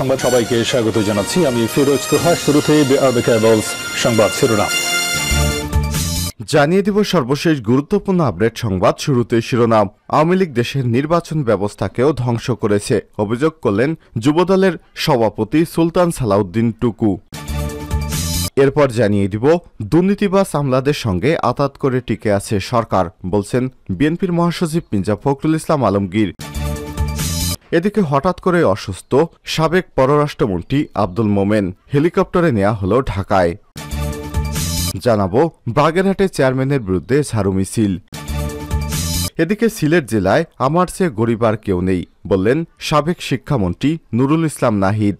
সংবাদ সবাইকে স্বাগত জানাচ্ছি আমি ফিরোজ তোহা শুরুতে সংবাদ শিরোনাম জানিয়ে দিব সর্বশেষ গুরুত্বপূর্ণ আপডেট সংবাদ শুরুতে শিরোনাম আওয়ামী লীগ দেশের নির্বাচন ব্যবস্থাকেও ধ্বংস করেছে অভিযোগ করলেন যুবদলের সভাপতি সুলতান সালাউদ্দিন টুকু এরপর জানিয়ে দিব দুর্নীতিবাস আমলাদের সঙ্গে আতাত করে টিকে আছে সরকার বলছেন বিএনপির মহাসচিব মির্জা ফখরুল ইসলাম আলমগীর এদিকে হঠাৎ করে অসুস্থ সাবেক পররাষ্ট্রমন্ত্রী আব্দুল মোমেন হেলিকপ্টারে নেওয়া হল ঢাকায় জানাবো বাগেরহাটে চেয়ারম্যানের বিরুদ্ধে ঝাড়ু মিছিল এদিকে সিলেট জেলায় আমার চেয়ে গরিব আর কেউ নেই বললেন সাবেক শিক্ষামন্ত্রী নুরুল ইসলাম নাহিদ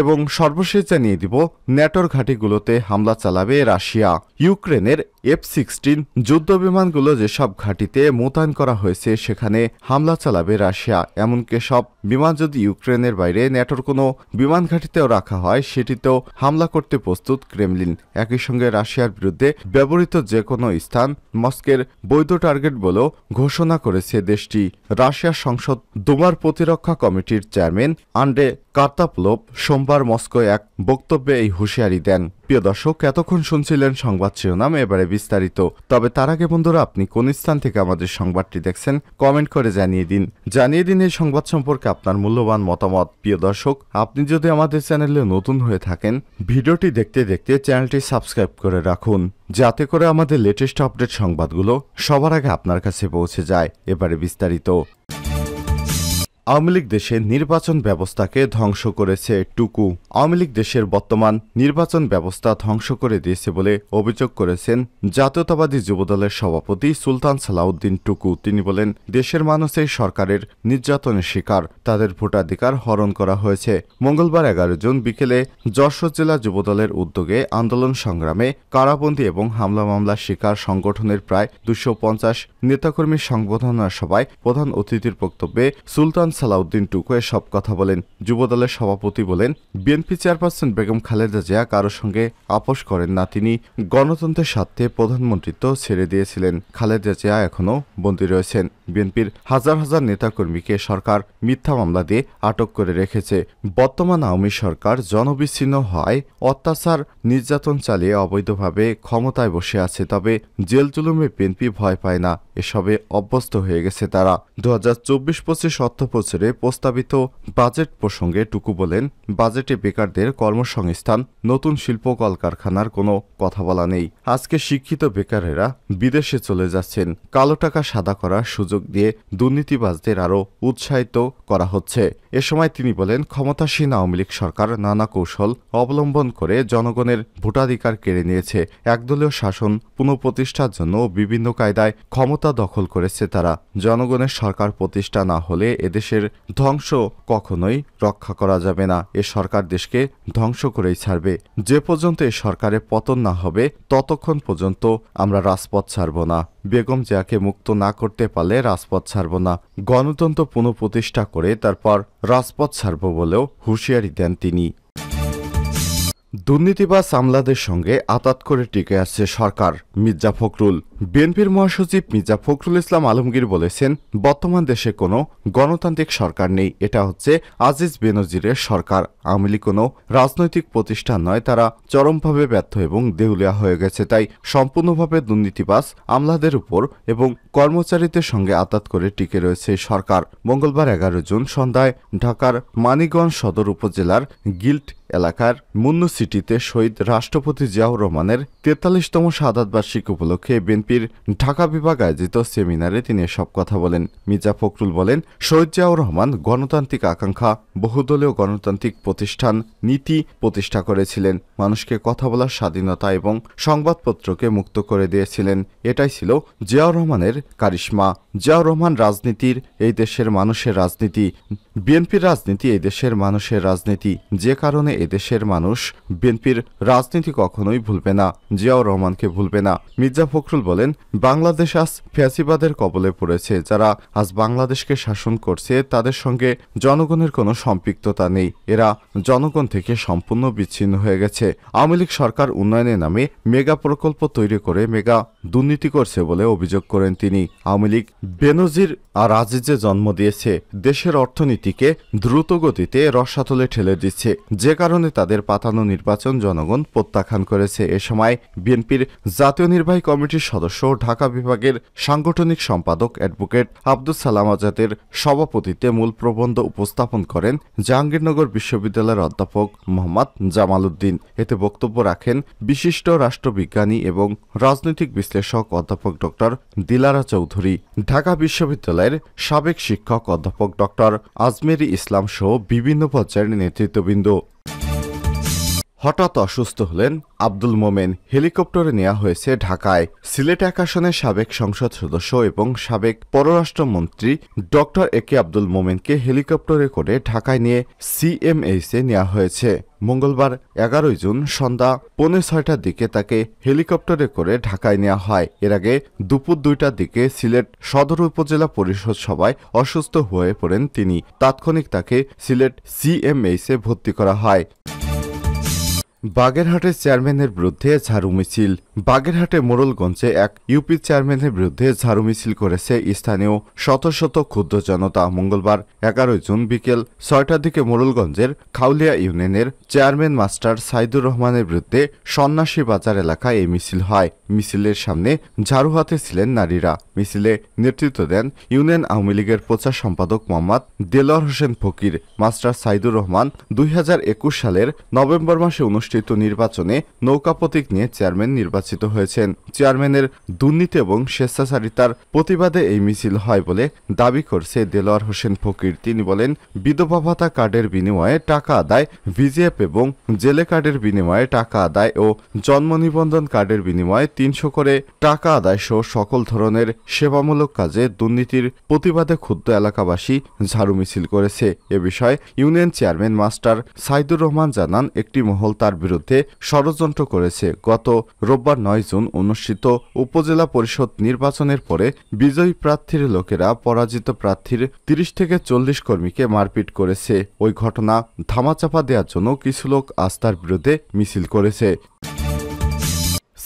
এবং সর্বশেষ জানিয়ে দিব ন্যাটোর ঘাঁটিগুলোতে হামলা চালাবে রাশিয়া ইউক্রেনের এফ সিক্সটিন যুদ্ধবিমানগুলো যেসব ঘাঁটিতে মোতায়েন করা হয়েছে সেখানে হামলা চালাবে রাশিয়া এমনকি সব বিমান যদি ইউক্রেনের বাইরে ন্যাটোর কোনো বিমান ঘাঁটিতেও রাখা হয় সেটিতেও হামলা করতে প্রস্তুত ক্রেমলিন একই সঙ্গে রাশিয়ার বিরুদ্ধে ব্যবহৃত যে কোনো স্থান মস্কের বৈধ টার্গেট বলেও ঘোষণা করেছে দেশটি রাশিয়ার সংসদ দুমার প্রতিরক্ষা কমিটির চেয়ারম্যান আন্ডে কার্তাপলোভ সোমবার মস্কোয় এক বক্তব্যে এই হুঁশিয়ারি দেন প্রিয় দর্শক এতক্ষণ শুনছিলেন সংবাদ শিরোনাম এবারে বিস্তারিত তবে তার আগে বন্ধুরা আপনি কোন স্থান থেকে আমাদের সংবাদটি দেখছেন কমেন্ট করে জানিয়ে দিন জানিয়ে দিন এই সংবাদ সম্পর্কে আপনার মূল্যবান মতামত প্রিয় দর্শক আপনি যদি আমাদের চ্যানেলে নতুন হয়ে থাকেন ভিডিওটি দেখতে দেখতে চ্যানেলটি সাবস্ক্রাইব করে রাখুন যাতে করে আমাদের লেটেস্ট আপডেট সংবাদগুলো সবার আগে আপনার কাছে পৌঁছে যায় এবারে বিস্তারিত আওয়ামী লীগ দেশের নির্বাচন ব্যবস্থাকে ধ্বংস করেছে টুকু আওয়ামী লীগ দেশের বর্তমান নির্বাচন ব্যবস্থা ধ্বংস করে দিয়েছে বলে অভিযোগ করেছেন জাতীয়তাবাদী যুবদলের সভাপতি সুলতান সালাউদ্দিন টুকু তিনি বলেন দেশের মানুষের সরকারের নির্যাতনের শিকার তাদের ভোটাধিকার হরণ করা হয়েছে মঙ্গলবার এগারো জুন বিকেলে যশোর জেলা যুবদলের উদ্যোগে আন্দোলন সংগ্রামে কারাবন্দী এবং হামলা মামলা শিকার সংগঠনের প্রায় দুশো পঞ্চাশ নেতাকর্মী সংবর্ধনা সভায় প্রধান অতিথির বক্তব্যে সুলতান সালাউদ্দিন টুকু সব কথা বলেন যুবদলের সভাপতি বলেন বিএনপি চেয়ারপারসন বেগম খালেদা জিয়া কারো সঙ্গে আপোষ করেন না তিনি গণতন্ত্রের স্বার্থে প্রধানমন্ত্রিত্ব ছেড়ে দিয়েছিলেন খালেদা জিয়া এখনও বন্দী রয়েছেন বিএনপির হাজার হাজার নেতাকর্মীকে সরকার মিথ্যা মামলা দিয়ে আটক করে রেখেছে বর্তমান আওয়ামী সরকার জনবিচ্ছিন্ন হয় অত্যাচার নির্যাতন চালিয়ে অবৈধভাবে ক্ষমতায় বসে আছে তবে জেল জুলুমে বিএনপি ভয় পায় না এসবে অভ্যস্ত হয়ে গেছে তারা দু হাজার চব্বিশ পঁচিশ অর্থ বছরে প্রস্তাবিত বাজেট প্রসঙ্গে টুকু বলেন বাজেটে বেকারদের কর্মসংস্থান নতুন শিল্প কলকারখানার কোনো কথা বলা নেই আজকে শিক্ষিত বেকারেরা বিদেশে চলে যাচ্ছেন কালো টাকা সাদা করার সুযোগ দিয়ে দুর্নীতিবাজদের আরও উৎসাহিত করা হচ্ছে এ সময় তিনি বলেন ক্ষমতাসীন আওয়ামী লীগ সরকার নানা কৌশল অবলম্বন করে জনগণের ভোটাধিকার কেড়ে নিয়েছে একদলীয় শাসন পুনঃপ্রতিষ্ঠার জন্য বিভিন্ন কায়দায় ক্ষমতা দখল করেছে তারা জনগণের সরকার প্রতিষ্ঠা না হলে এদেশে দেশের ধ্বংস কখনোই রক্ষা করা যাবে না এ সরকার দেশকে ধ্বংস করেই ছাড়বে যে পর্যন্ত এ সরকারের পতন না হবে ততক্ষণ পর্যন্ত আমরা রাজপথ ছাড়ব না বেগম জিয়াকে মুক্ত না করতে পারলে রাজপথ ছাড়ব না গণতন্ত্র পুনঃপ্রতিষ্ঠা করে তারপর রাজপথ ছাড়ব বলেও হুঁশিয়ারি দেন তিনি দুর্নীতিবাজ আমলাদের সঙ্গে আতাত করে টিকে আসছে সরকার মির্জা ফখরুল বিএনপির মহাসচিব মির্জা ফখরুল ইসলাম আলমগীর বলেছেন বর্তমান দেশে কোনো গণতান্ত্রিক সরকার নেই এটা হচ্ছে আজিজ বেনজিরের সরকার আওয়ামী কোনো রাজনৈতিক প্রতিষ্ঠান নয় তারা চরমভাবে ব্যর্থ এবং দেউলিয়া হয়ে গেছে তাই সম্পূর্ণভাবে দুর্নীতিবাস আমলাদের উপর এবং কর্মচারীদের সঙ্গে আতাত করে টিকে রয়েছে সরকার মঙ্গলবার এগারো জুন সন্ধ্যায় ঢাকার মানিগঞ্জ সদর উপজেলার গিল্ট এলাকার মুন্নু সিটিতে শহীদ রাষ্ট্রপতি জিয়াউর রহমানের তেতাল্লিশতম সাদাতবার্ষিক উপলক্ষে বিএনপি বিএনপির ঢাকা বিভাগ আয়োজিত সেমিনারে তিনি সব কথা বলেন মির্জা ফখরুল বলেন শহীদ জিয়াউর রহমান গণতান্ত্রিক আকাঙ্ক্ষা বহুদলীয় গণতান্ত্রিক প্রতিষ্ঠান নীতি প্রতিষ্ঠা করেছিলেন মানুষকে কথা বলার স্বাধীনতা এবং সংবাদপত্রকে মুক্ত করে দিয়েছিলেন এটাই ছিল জিয়াউর রহমানের কারিশ্মা জিয়াউর রহমান রাজনীতির এই দেশের মানুষের রাজনীতি বিএনপির রাজনীতি এই দেশের মানুষের রাজনীতি যে কারণে এদেশের মানুষ বিএনপির রাজনীতি কখনোই ভুলবে না জিয়াউর রহমানকে ভুলবে না মির্জা ফখরুল বলেন বলেন বাংলাদেশ আজ ফ্যাসিবাদের কবলে পড়েছে যারা আজ বাংলাদেশকে শাসন করছে তাদের সঙ্গে জনগণের কোনো সম্পৃক্ততা নেই এরা জনগণ থেকে সম্পূর্ণ বিচ্ছিন্ন হয়ে গেছে আওয়ামী লীগ সরকার উন্নয়নের নামে মেগা প্রকল্প তৈরি করে মেগা দুর্নীতি করছে বলে অভিযোগ করেন তিনি আওয়ামী লীগ বেনজির আর আজিজে জন্ম দিয়েছে দেশের অর্থনীতিকে দ্রুত গতিতে রসাতলে ঠেলে দিচ্ছে যে কারণে তাদের পাতানো নির্বাচন জনগণ প্রত্যাখ্যান করেছে এ সময় বিএনপির জাতীয় নির্বাহী কমিটির সদস্য সদস্য ঢাকা বিভাগের সাংগঠনিক সম্পাদক অ্যাডভোকেট আব্দুল সালাম আজাদের সভাপতিত্বে মূল প্রবন্ধ উপস্থাপন করেন জাহাঙ্গীরনগর বিশ্ববিদ্যালয়ের অধ্যাপক মোহাম্মদ জামাল উদ্দিন এতে বক্তব্য রাখেন বিশিষ্ট রাষ্ট্রবিজ্ঞানী এবং রাজনৈতিক বিশ্লেষক অধ্যাপক ড দিলারা চৌধুরী ঢাকা বিশ্ববিদ্যালয়ের সাবেক শিক্ষক অধ্যাপক ড আজমেরি ইসলাম সহ বিভিন্ন পর্যায়ের নেতৃত্ববৃন্দ হঠাৎ অসুস্থ হলেন আব্দুল মোমেন হেলিকপ্টারে নেওয়া হয়েছে ঢাকায় সিলেট এক আসনের সাবেক সংসদ সদস্য এবং সাবেক পররাষ্ট্রমন্ত্রী ডক্টর এ কে আব্দুল মোমেনকে হেলিকপ্টারে করে ঢাকায় নিয়ে সিএমএইসে নেওয়া হয়েছে মঙ্গলবার এগারোই জুন সন্ধ্যা পৌনে ছয়টার দিকে তাকে হেলিকপ্টারে করে ঢাকায় নেওয়া হয় এর আগে দুপুর দুইটার দিকে সিলেট সদর উপজেলা পরিষদ সভায় অসুস্থ হয়ে পড়েন তিনি তাৎক্ষণিক তাকে সিলেট সিএমএইসে ভর্তি করা হয় বাগেরহাটের চেয়ারম্যানের বিরুদ্ধে ঝাড়ু মিছিল বাগেরহাটে মোড়লগঞ্জে এক ইউপি চেয়ারম্যানের বিরুদ্ধে ঝাড়ু মিছিল করেছে স্থানীয় শত শত ক্ষুদ্র জনতা মঙ্গলবার এগারোই জুন বিকেল ছয়টার দিকে মোড়লগঞ্জের খাউলিয়া ইউনিয়নের চেয়ারম্যান মাস্টার সাইদুর রহমানের বিরুদ্ধে সন্ন্যাসী বাজার এলাকায় এই মিছিল হয় মিছিলের সামনে ঝাড়ু হাতে ছিলেন নারীরা মিছিলে নেতৃত্ব দেন ইউনিয়ন আওয়ামী লীগের প্রচার সম্পাদক মোহাম্মদ দেলোয়ার হোসেন ফকির মাস্টার সাইদুর রহমান দুই সালের নভেম্বর মাসে অনুষ্ঠিত নির্বাচনে নৌকা প্রতীক নিয়ে চেয়ারম্যান নির্বাচন নির্বাচিত হয়েছেন চেয়ারম্যানের দুর্নীতি এবং স্বেচ্ছাচারিতার প্রতিবাদে এই মিছিল হয় বলে দাবি করছে দেলোয়ার হোসেন ফকির তিনি বলেন বিধবা ভাতা কার্ডের বিনিময়ে টাকা আদায় ভিজিএফ এবং জেলে কার্ডের বিনিময়ে টাকা আদায় ও জন্ম নিবন্ধন কার্ডের বিনিময়ে তিনশো করে টাকা আদায় সহ সকল ধরনের সেবামূলক কাজে দুর্নীতির প্রতিবাদে ক্ষুদ্র এলাকাবাসী ঝাড়ু মিছিল করেছে এ বিষয়ে union chairman master Saidur Rahman জানান একটি মহল তার বিরুদ্ধে ষড়যন্ত্র করেছে গত রোববার রোববার নয় জুন অনুষ্ঠিত উপজেলা পরিষদ নির্বাচনের পরে বিজয়ী প্রার্থীর লোকেরা পরাজিত প্রার্থীর তিরিশ থেকে চল্লিশ কর্মীকে মারপিট করেছে ওই ঘটনা ধামাচাপা দেওয়ার জন্য কিছু লোক আস্থার বিরুদ্ধে মিছিল করেছে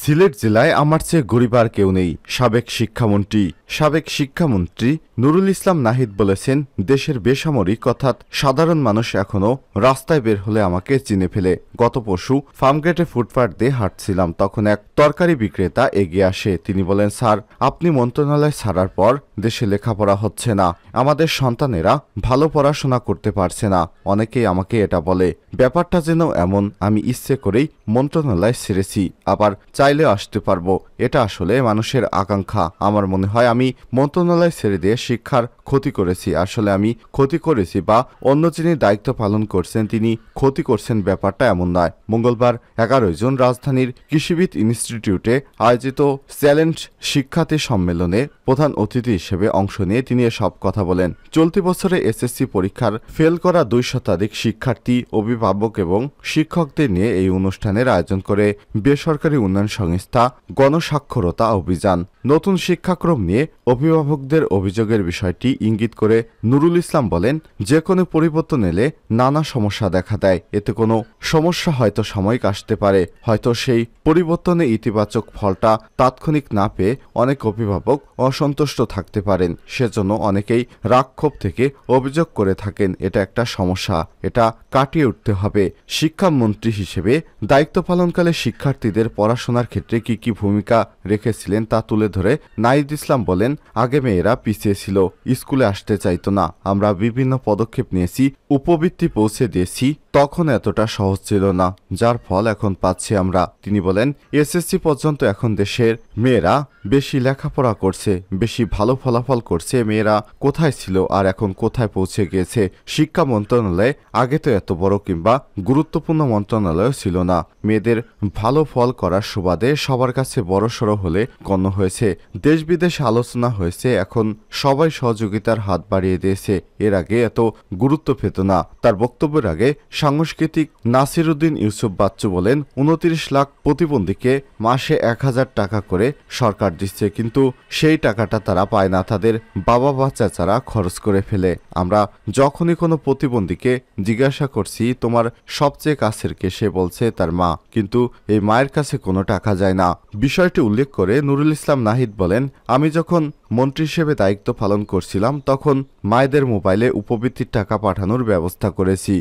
সিলেট জেলায় আমার চেয়ে গরিব আর কেউ নেই সাবেক শিক্ষামন্ত্রী সাবেক শিক্ষামন্ত্রী নুরুল ইসলাম নাহিদ বলেছেন দেশের বেসামরিক অর্থাৎ সাধারণ মানুষ এখনও রাস্তায় বের হলে আমাকে চিনে ফেলে গত পশু ফার্মগেটে ফুটপাথ দিয়ে হাঁটছিলাম তখন এক তরকারি বিক্রেতা এগিয়ে আসে তিনি বলেন স্যার আপনি মন্ত্রণালয় ছাড়ার পর দেশে লেখাপড়া হচ্ছে না আমাদের সন্তানেরা ভালো পড়াশোনা করতে পারছে না অনেকেই আমাকে এটা বলে ব্যাপারটা যেন এমন আমি ইচ্ছে করেই মন্ত্রণালয় ছেড়েছি আবার চাইলেও আসতে পারবো এটা আসলে মানুষের আকাঙ্ক্ষা আমার মনে হয় আমি আমি মন্ত্রণালয় ছেড়ে দিয়ে শিক্ষার ক্ষতি করেছি আসলে আমি ক্ষতি করেছি বা অন্য যিনি দায়িত্ব পালন করছেন তিনি ক্ষতি করছেন ব্যাপারটা এমন নয় মঙ্গলবার এগারোই জুন রাজধানীর কৃষিবিদ ইনস্টিটিউটে আয়োজিত চ্যালেঞ্জ শিক্ষার্থী সম্মেলনে প্রধান অতিথি হিসেবে অংশ নিয়ে তিনি এসব কথা বলেন চলতি বছরে এসএসসি পরীক্ষার ফেল করা দুই শতাধিক শিক্ষার্থী অভিভাবক এবং শিক্ষকদের নিয়ে এই অনুষ্ঠানের আয়োজন করে বেসরকারি উন্নয়ন সংস্থা গণস্বাক্ষরতা অভিযান নতুন শিক্ষাক্রম নিয়ে অভিভাবকদের অভিযোগের বিষয়টি ইঙ্গিত করে নুরুল ইসলাম বলেন যে কোনো পরিবর্তন এলে নানা সমস্যা দেখা দেয় এতে কোনো সমস্যা হয়তো সাময়িক আসতে পারে হয়তো সেই পরিবর্তনে ইতিবাচক ফলটা তাৎক্ষণিক না পেয়ে অনেক অভিভাবক অসন্তুষ্ট থাকতে পারেন সেজন্য অনেকেই রাক্ষোভ থেকে অভিযোগ করে থাকেন এটা একটা সমস্যা এটা কাটিয়ে উঠতে হবে শিক্ষামন্ত্রী হিসেবে দায়িত্ব পালনকালে শিক্ষার্থীদের পড়াশোনার ক্ষেত্রে কি কি ভূমিকা রেখেছিলেন তা তুলে ধরে নাইদ ইসলাম বলেন আগে মেয়েরা পিছিয়ে ছিল স্কুলে আসতে চাইতো না আমরা বিভিন্ন পদক্ষেপ নিয়েছি উপবৃত্তি পৌঁছে দিয়েছি তখন এতটা সহজ ছিল না যার ফল এখন পাচ্ছি আমরা তিনি বলেন এসএসসি পর্যন্ত এখন দেশের মেয়েরা বেশি লেখাপড়া করছে বেশি ভালো ফলাফল করছে মেয়েরা কোথায় ছিল আর এখন কোথায় পৌঁছে গিয়েছে শিক্ষা মন্ত্রণালয়ে আগে তো এত বড় কিংবা গুরুত্বপূর্ণ মন্ত্রণালয় ছিল না মেয়েদের ভালো ফল করার সুবাদে সবার কাছে বড়সড় হলে গণ্য হয়েছে দেশ বিদেশে আলো আলোচনা হয়েছে এখন সবাই সহযোগিতার হাত বাড়িয়ে দিয়েছে এর আগে এত গুরুত্ব পেত না তার বক্তব্যের আগে সাংস্কৃতিক নাসিরুদ্দিন ইউসুফ বাচ্চু বলেন উনত্রিশ লাখ প্রতিবন্ধীকে মাসে এক হাজার টাকা করে সরকার দিচ্ছে কিন্তু সেই টাকাটা তারা পায় না তাদের বাবা বা চাচারা খরচ করে ফেলে আমরা যখনই কোনো প্রতিবন্ধীকে জিজ্ঞাসা করছি তোমার সবচেয়ে কাছের কে সে বলছে তার মা কিন্তু এই মায়ের কাছে কোনো টাকা যায় না বিষয়টি উল্লেখ করে নুরুল ইসলাম নাহিদ বলেন আমি যখন যখন মন্ত্রী হিসেবে দায়িত্ব পালন করছিলাম তখন মায়েদের মোবাইলে উপবৃত্তির টাকা পাঠানোর ব্যবস্থা করেছি